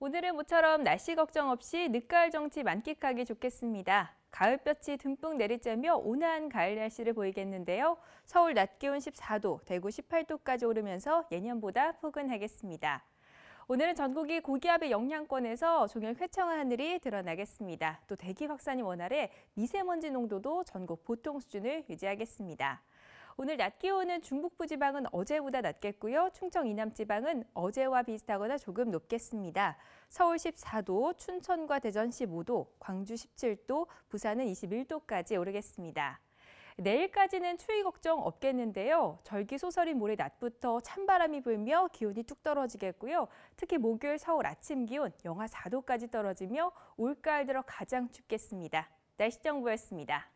오늘은 모처럼 날씨 걱정 없이 늦가을 정치 만끽하기 좋겠습니다. 가을볕이 듬뿍 내리쬐며 온화한 가을 날씨를 보이겠는데요. 서울 낮 기온 14도, 대구 18도까지 오르면서 예년보다 포근하겠습니다. 오늘은 전국이 고기압의 영향권에서 종일 회청한 하늘이 드러나겠습니다. 또 대기 확산이 원활해 미세먼지 농도도 전국 보통 수준을 유지하겠습니다. 오늘 낮 기온은 중북부 지방은 어제보다 낮겠고요. 충청 이남 지방은 어제와 비슷하거나 조금 높겠습니다. 서울 14도, 춘천과 대전 15도, 광주 17도, 부산은 21도까지 오르겠습니다. 내일까지는 추위 걱정 없겠는데요. 절기 소설인 모레 낮부터 찬바람이 불며 기온이 뚝 떨어지겠고요. 특히 목요일 서울 아침 기온 영하 4도까지 떨어지며 올가을 들어 가장 춥겠습니다. 날씨 정보였습니다.